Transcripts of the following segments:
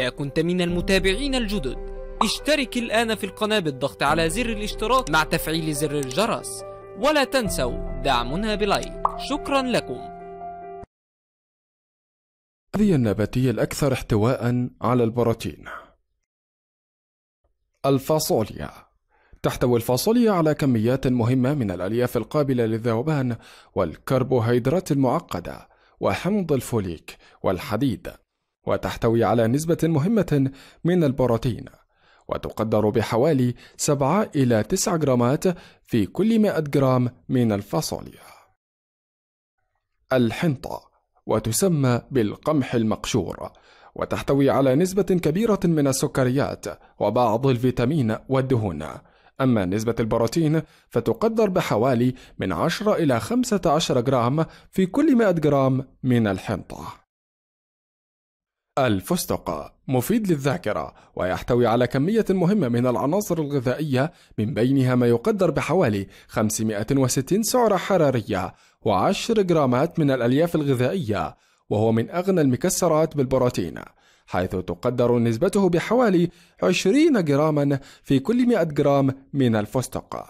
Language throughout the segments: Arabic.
إذا كنت من المتابعين الجدد اشترك الآن في القناة بالضغط على زر الاشتراك مع تفعيل زر الجرس ولا تنسوا دعمنا بلايك شكرا لكم هذه النباتية الأكثر احتواء على البروتين الفاصوليا تحتوي الفاصوليا على كميات مهمة من الألياف القابلة للذوبان والكربوهيدرات المعقدة وحمض الفوليك والحديد وتحتوي على نسبة مهمة من البروتين وتقدر بحوالي 7 إلى 9 جرامات في كل 100 جرام من الفاصوليا. الحنطة وتسمى بالقمح المقشور وتحتوي على نسبة كبيرة من السكريات وبعض الفيتامين والدهون. أما نسبة البروتين فتقدر بحوالي من 10 إلى 15 جرام في كل 100 جرام من الحنطة. الفستق مفيد للذاكرة ويحتوي على كمية مهمة من العناصر الغذائية من بينها ما يقدر بحوالي 560 سعرة حرارية و10 جرامات من الألياف الغذائية وهو من أغنى المكسرات بالبروتين حيث تقدر نسبته بحوالي 20 جراما في كل 100 جرام من الفستق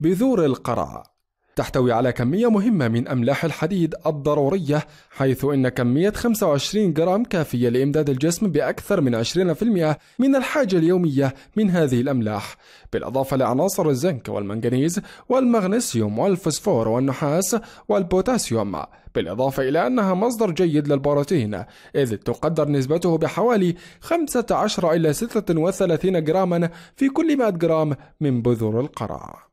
بذور القرع تحتوي على كمية مهمة من أملاح الحديد الضرورية حيث إن كمية 25 جرام كافية لإمداد الجسم بأكثر من 20% من الحاجة اليومية من هذه الأملاح بالإضافة لعناصر الزنك والمنغنيز والمغنيسيوم والفوسفور والنحاس والبوتاسيوم بالإضافة إلى أنها مصدر جيد للبروتين إذ تقدر نسبته بحوالي 15 إلى 36 جراما في كل 100 جرام من بذور القرع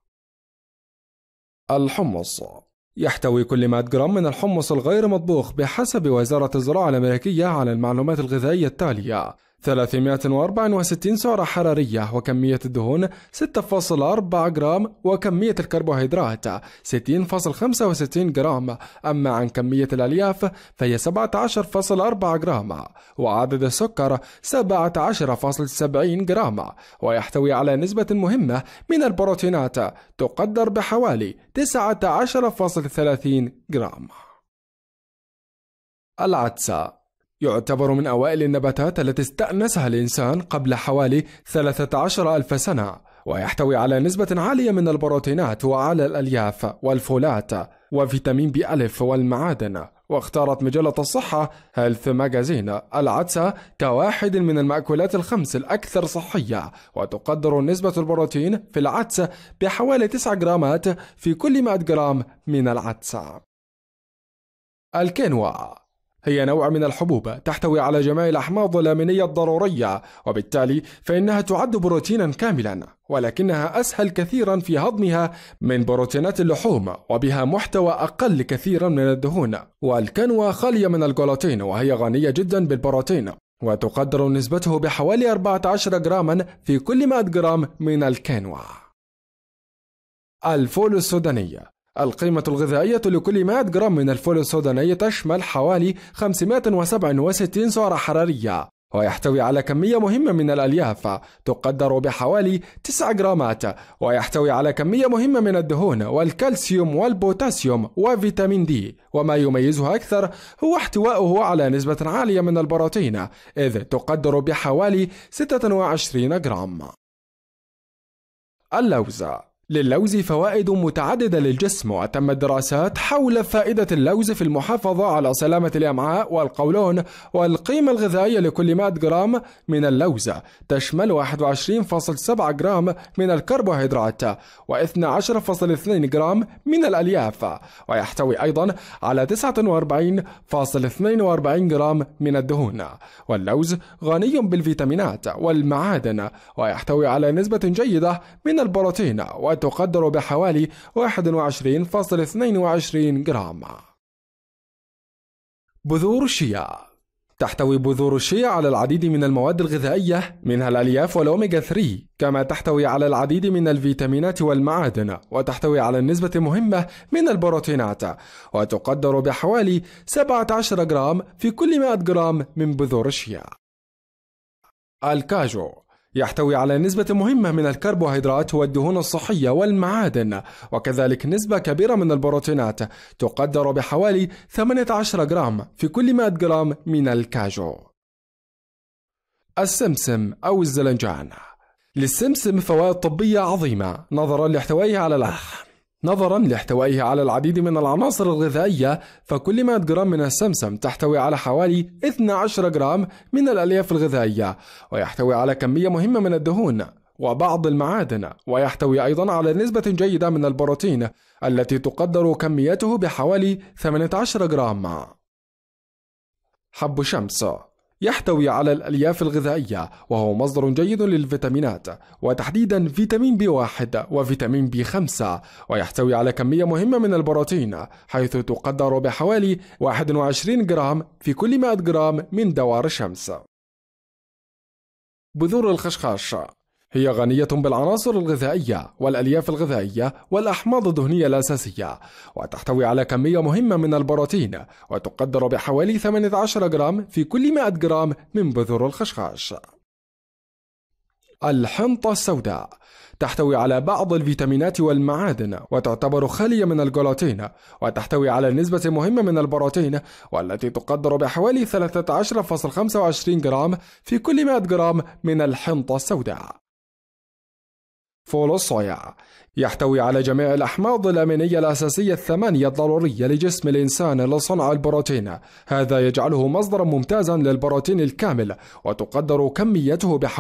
الحمص يحتوي كل 100 جرام من الحمص الغير مطبوخ بحسب وزارة الزراعة الأمريكية على المعلومات الغذائية التالية 364 سعرة حرارية وكمية الدهون 6.4 جرام وكمية الكربوهيدرات 60.65 جرام أما عن كمية الألياف فهي 17.4 جرام وعدد السكر 17.70 جرام ويحتوي على نسبة مهمة من البروتينات تقدر بحوالي 19.30 جرام العدسة يعتبر من أوائل النباتات التي استأنسها الإنسان قبل حوالي 13 ألف سنة ويحتوي على نسبة عالية من البروتينات وعلى الألياف والفولات وفيتامين بي ألف والمعادن واختارت مجلة الصحة هيلث ماجازين العدسة كواحد من المأكولات الخمس الأكثر صحية وتقدر نسبة البروتين في العدسة بحوالي 9 جرامات في كل 100 جرام من العدسة الكينوا هي نوع من الحبوب تحتوي على جميع الأحماض اللامينية الضرورية وبالتالي فإنها تعد بروتينا كاملا ولكنها أسهل كثيرا في هضمها من بروتينات اللحوم وبها محتوى أقل كثيرا من الدهون والكنوة خالية من الجلوتين وهي غنية جدا بالبروتين وتقدر نسبته بحوالي 14 جراما في كل 100 جرام من الكنوة الفول السوداني القيمة الغذائية لكل 100 جرام من الفول السوداني تشمل حوالي 567 سعرة حرارية ويحتوي على كمية مهمة من الألياف تقدر بحوالي 9 جرامات ويحتوي على كمية مهمة من الدهون والكالسيوم والبوتاسيوم وفيتامين دي وما يميزها أكثر هو احتوائه على نسبة عالية من البروتين إذ تقدر بحوالي 26 جرام اللوز للوز فوائد متعددة للجسم وتم الدراسات حول فائدة اللوز في المحافظة على سلامة الأمعاء والقولون والقيمة الغذائية لكل 100 جرام من اللوز تشمل 21.7 جرام من الكربوهيدرات و12.2 جرام من الألياف ويحتوي أيضا على 49.42 جرام من الدهون واللوز غني بالفيتامينات والمعادن ويحتوي على نسبة جيدة من البروتين تقدر بحوالي 21.22 جرام بذور الشيا تحتوي بذور الشيا على العديد من المواد الغذائية منها الألياف والأوميجا 3 كما تحتوي على العديد من الفيتامينات والمعادن وتحتوي على نسبة مهمة من البروتينات وتقدر بحوالي 17 جرام في كل 100 جرام من بذور الشيا الكاجو يحتوي على نسبة مهمة من الكربوهيدرات والدهون الصحية والمعادن وكذلك نسبة كبيرة من البروتينات تقدر بحوالي 18 جرام في كل 100 جرام من الكاجو السمسم أو الزلنجان للسمسم فوائد طبية عظيمة نظرا لاحتوائه على اللحم نظرا لاحتوائه على العديد من العناصر الغذائية فكل 100 جرام من السمسم تحتوي على حوالي 12 جرام من الألياف الغذائية ويحتوي على كمية مهمة من الدهون وبعض المعادن ويحتوي أيضا على نسبة جيدة من البروتين التي تقدر كميته بحوالي 18 جرام حب شمس يحتوي على الألياف الغذائية وهو مصدر جيد للفيتامينات وتحديدا فيتامين بي واحد وفيتامين بي خمسة ويحتوي على كمية مهمة من البروتين حيث تقدر بحوالي 21 جرام في كل 100 جرام من دوار الشمس بذور الخشخاش هي غنية بالعناصر الغذائية والألياف الغذائية والأحماض الدهنية الأساسية وتحتوي على كمية مهمة من البروتين وتقدر بحوالي 18 جرام في كل 100 جرام من بذور الخشخاش الحنطة السوداء تحتوي على بعض الفيتامينات والمعادن وتعتبر خالية من الجلوتين وتحتوي على نسبة مهمة من البروتين والتي تقدر بحوالي 13.25 جرام في كل 100 جرام من الحنطة السوداء فول الصويا يحتوي على جميع الأحماض الأمينية الأساسية الثمانية الضرورية لجسم الإنسان لصنع البروتين هذا يجعله مصدرا ممتازا للبروتين الكامل وتقدر كميته بحوالي